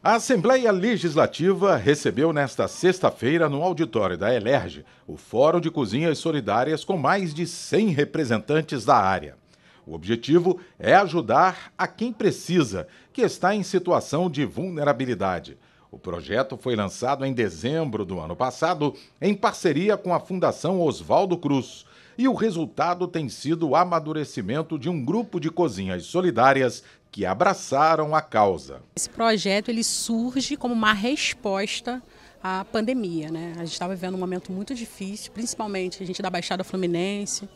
A Assembleia Legislativa recebeu nesta sexta-feira, no auditório da Elerge, o Fórum de Cozinhas Solidárias com mais de 100 representantes da área. O objetivo é ajudar a quem precisa, que está em situação de vulnerabilidade. O projeto foi lançado em dezembro do ano passado, em parceria com a Fundação Oswaldo Cruz, e o resultado tem sido o amadurecimento de um grupo de cozinhas solidárias que abraçaram a causa. Esse projeto ele surge como uma resposta à pandemia, né? A gente estava vivendo um momento muito difícil, principalmente a gente da Baixada Fluminense,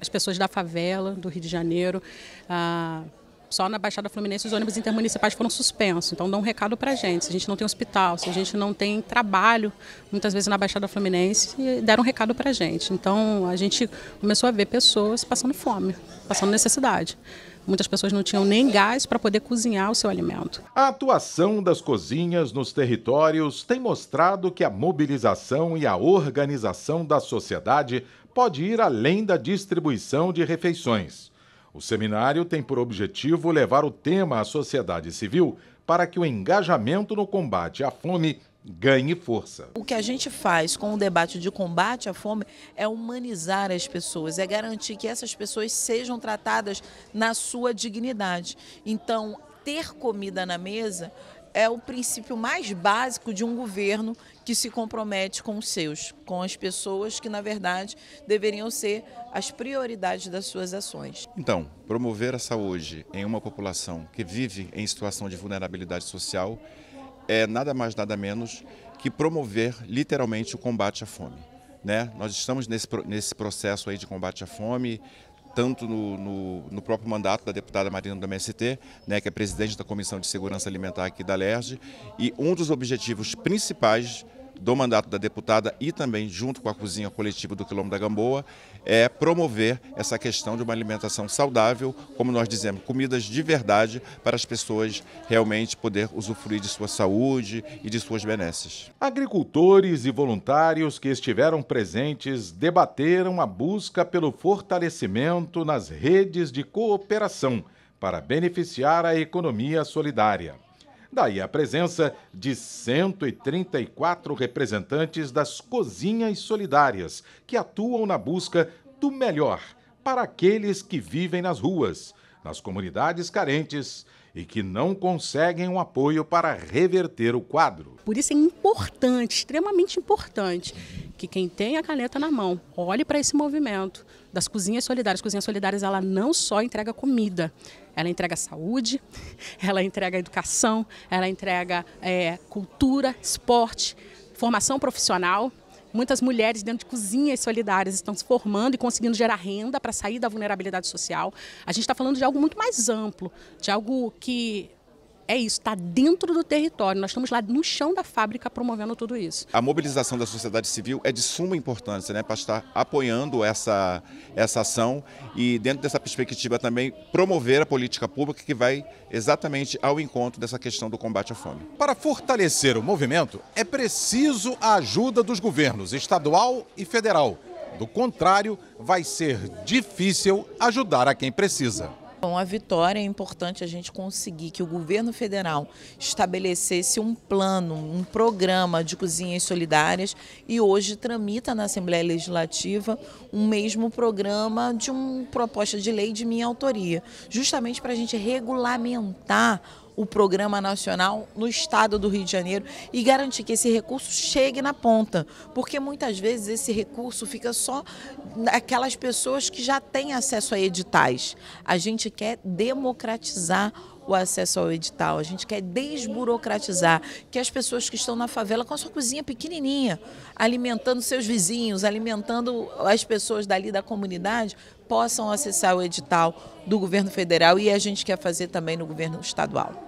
as pessoas da favela do Rio de Janeiro. Ah, só na Baixada Fluminense os ônibus intermunicipais foram suspensos. Então dá um recado para a gente. Se a gente não tem hospital, se a gente não tem trabalho, muitas vezes na Baixada Fluminense, deram um recado para a gente. Então a gente começou a ver pessoas passando fome, passando necessidade. Muitas pessoas não tinham nem gás para poder cozinhar o seu alimento. A atuação das cozinhas nos territórios tem mostrado que a mobilização e a organização da sociedade pode ir além da distribuição de refeições. O seminário tem por objetivo levar o tema à sociedade civil para que o engajamento no combate à fome ganhe força. O que a gente faz com o debate de combate à fome é humanizar as pessoas, é garantir que essas pessoas sejam tratadas na sua dignidade. Então, ter comida na mesa é o princípio mais básico de um governo que se compromete com os seus, com as pessoas que, na verdade, deveriam ser as prioridades das suas ações. Então, promover a saúde em uma população que vive em situação de vulnerabilidade social é nada mais, nada menos que promover literalmente o combate à fome. Né? Nós estamos nesse, nesse processo aí de combate à fome, tanto no, no, no, próprio mandato da deputada Marina do MST, né, que é presidente da Comissão de Segurança Alimentar aqui da LERJ, e um dos objetivos principais do mandato da deputada e também junto com a cozinha coletiva do Quilombo da Gamboa é promover essa questão de uma alimentação saudável, como nós dizemos, comidas de verdade para as pessoas realmente poder usufruir de sua saúde e de suas benesses. Agricultores e voluntários que estiveram presentes debateram a busca pelo fortalecimento nas redes de cooperação para beneficiar a economia solidária. Daí a presença de 134 representantes das cozinhas solidárias, que atuam na busca do melhor para aqueles que vivem nas ruas, nas comunidades carentes e que não conseguem um apoio para reverter o quadro. Por isso é importante, extremamente importante que quem tem a caneta na mão olhe para esse movimento das cozinhas solidárias. Cozinhas solidárias, ela não só entrega comida, ela entrega saúde, ela entrega educação, ela entrega é, cultura, esporte, formação profissional. Muitas mulheres dentro de cozinhas solidárias estão se formando e conseguindo gerar renda para sair da vulnerabilidade social. A gente está falando de algo muito mais amplo, de algo que é isso, está dentro do território. Nós estamos lá no chão da fábrica promovendo tudo isso. A mobilização da sociedade civil é de suma importância, né, para estar apoiando essa, essa ação e, dentro dessa perspectiva, também promover a política pública que vai exatamente ao encontro dessa questão do combate à fome. Para fortalecer o movimento, é preciso a ajuda dos governos estadual e federal. Do contrário, vai ser difícil ajudar a quem precisa. Uma a vitória é importante a gente conseguir que o governo federal estabelecesse um plano, um programa de cozinhas solidárias e hoje tramita na Assembleia Legislativa um mesmo programa de uma proposta de lei de minha autoria, justamente para a gente regulamentar o Programa Nacional no estado do Rio de Janeiro e garantir que esse recurso chegue na ponta, porque muitas vezes esse recurso fica só aquelas pessoas que já têm acesso a editais. A gente quer democratizar o acesso ao edital, a gente quer desburocratizar, que as pessoas que estão na favela com a sua cozinha pequenininha, alimentando seus vizinhos, alimentando as pessoas dali da comunidade, possam acessar o edital do governo federal e a gente quer fazer também no governo estadual.